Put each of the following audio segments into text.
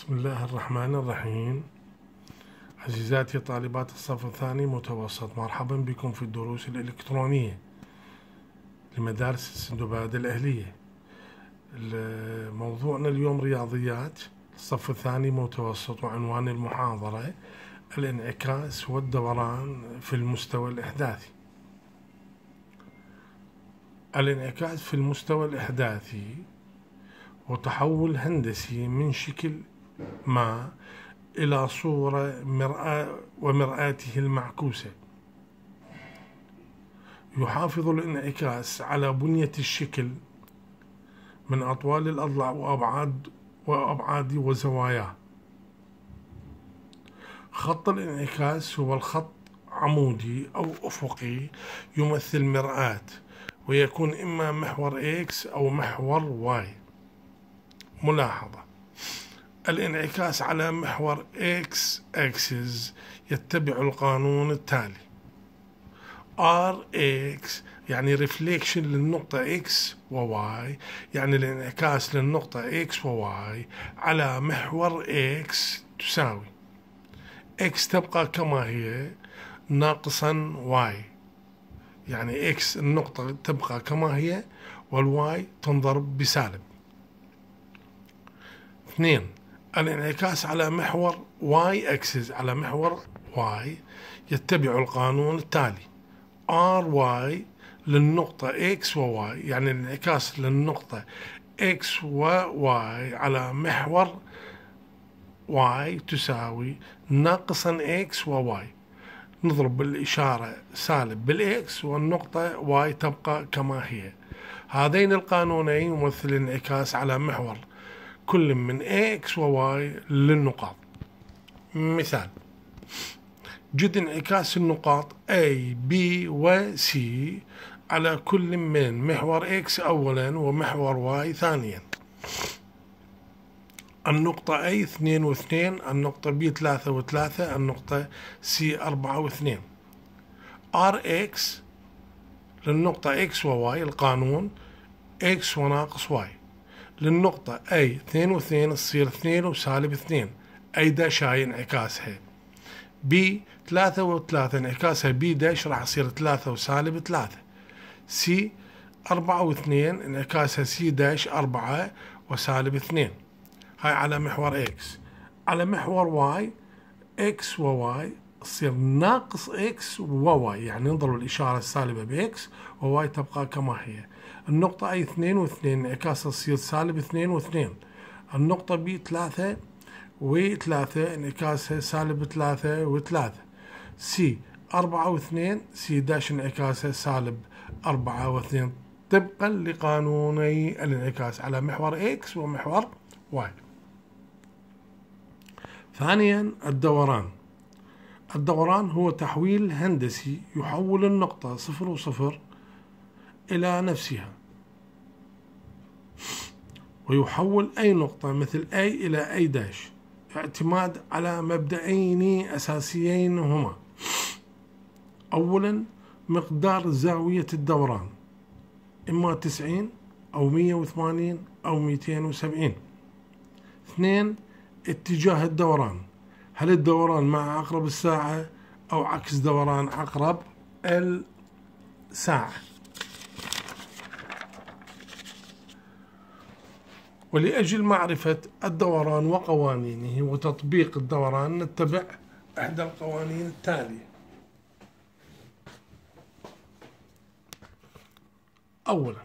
بسم الله الرحمن الرحيم عزيزاتي طالبات الصف الثاني متوسط مرحبا بكم في الدروس الإلكترونية لمدارس السندباد الأهلية موضوعنا اليوم رياضيات الصف الثاني متوسط وعنوان المحاضرة الانعكاس والدوران في المستوى الإحداثي الانعكاس في المستوى الإحداثي وتحول هندسي من شكل ما إلى صورة مرآة ومرآته المعكوسة يحافظ الانعكاس على بنية الشكل من أطوال الأضلاع وأبعاد وأبعاد وزواياه خط الانعكاس هو الخط عمودي أو أفقي يمثل مرآة ويكون إما محور X أو محور Y ملاحظة الانعكاس على محور X axis يتبع القانون التالي RX يعني ريفليكشن للنقطة X و Y يعني الانعكاس للنقطة X و Y على محور X تساوي X تبقى كما هي ناقصا Y يعني X النقطة تبقى كما هي والواي تنضرب بسالب اثنين الانعكاس على محور واي اكسس على محور واي يتبع القانون التالي ار واي للنقطة اكس وواي يعني الانعكاس للنقطة اكس وواي على محور واي تساوي ناقصا اكس وواي نضرب بالإشارة سالب بالاكس والنقطة واي تبقى كما هي هذين القانونين يمثل الانعكاس على محور كل من AX و للنقاط مثال جد انعكاس النقاط A B و C على كل من محور X أولا ومحور Y ثانيا النقطة A 2 و 2 النقطة B 3 و 3 النقطة C 4 و 2 RX للنقطة X و Y القانون X و ناقص Y للنقطة أي اثنين واثنين تصير اثنين وسالب اثنين أي داش هاي انعكاسها ب ثلاثة وثلاثة انعكاسها ب داش راح يصير ثلاثة وسالب ثلاثة سي أربعة واثنين انعكاسها سي داش أربعة وسالب اثنين هاي على محور إكس على محور واي إكس وواي تصير ناقص اكس وواي يعني نضرب الإشارة السالبة باكس وواي تبقى كما هي النقطة أي اثنين واثنين انعكاسها تصير سالب اثنين واثنين النقطة بي ثلاثة 3 انعكاسها سالب ثلاثة وثلاثة سي أربعة واثنين سي داش انعكاسها سالب أربعة واثنين طبقا لقانوني الانعكاس على محور اكس ومحور واي ثانيا الدوران الدوران هو تحويل هندسي يحول النقطة صفر وصفر إلى نفسها ويحول أي نقطة مثل أي إلى أي داش اعتماد على مبدئين أساسيين هما أولا مقدار زاوية الدوران إما 90 أو 180 أو 270 اثنين اتجاه الدوران هل الدوران مع عقرب الساعة أو عكس دوران عقرب الساعة ولأجل معرفة الدوران وقوانينه وتطبيق الدوران نتبع إحدى القوانين التالية أولا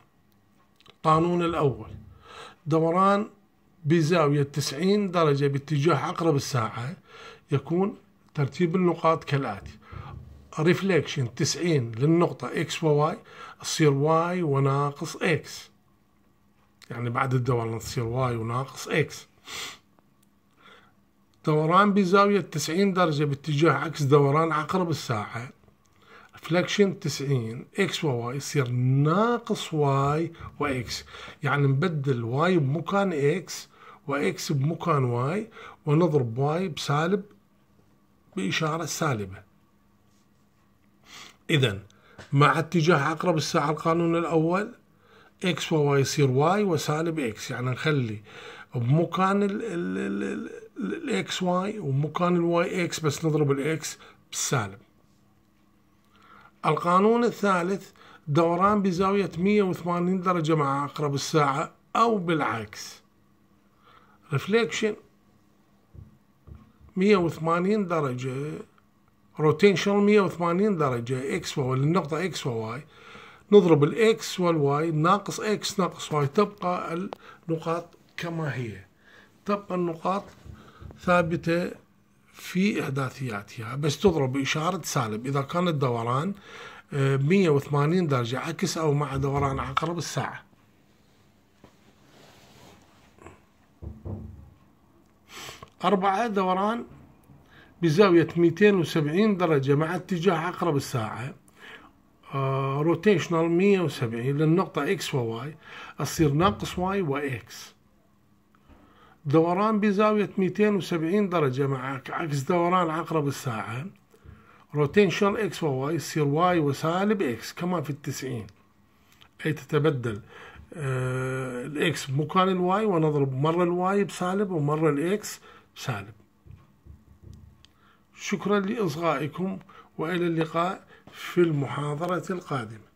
القانون الأول دوران بزاوية 90 درجة باتجاه عقرب الساعة يكون ترتيب النقاط كالآتي ريفليكشن 90 للنقطة x و y تصير y وناقص x يعني بعد الدوران تصير y وناقص x دوران بزاوية 90 درجة باتجاه عكس دوران عقرب الساعة ريفليكشن 90 x و y يصير ناقص y و x يعني نبدل y بمكان x وإكس بمكان واي ونضرب واي بسالب بإشارة سالبة إذا مع اتجاه عقرب الساعة القانون الأول إكس وواي يصير واي وسالب إكس يعني نخلي بمكان الإكس واي ومكان الواي إكس بس نضرب الإكس بالسالب القانون الثالث دوران بزاوية 180 درجة مع عقرب الساعة أو بالعكس ريفليكشن 180 درجة روتيشنال 180 درجة اكس وواي للنقطة اكس وواي نضرب الاكس والواي ناقص اكس ناقص واي تبقى النقاط كما هي تبقى النقاط ثابتة في إحداثياتها بس تضرب بإشارة سالب إذا كان الدوران 180 آه، درجة عكس أو مع دوران عقرب الساعة أربعة دوران بزاوية 270 درجة مع اتجاه عقرب الساعة روتيشنال آه، 170 للنقطة اكس وواي أصير ناقص واي واكس دوران بزاوية 270 درجة مع عكس دوران عقرب الساعة روتيشنال اكس وواي يصير واي وسالب اكس كما في التسعين أي تتبدل آه، الاكس بمكان الواي ونضرب مرة الواي بسالب ومرة الاكس سالم شكرا لإصغائكم وإلى اللقاء في المحاضرة القادمة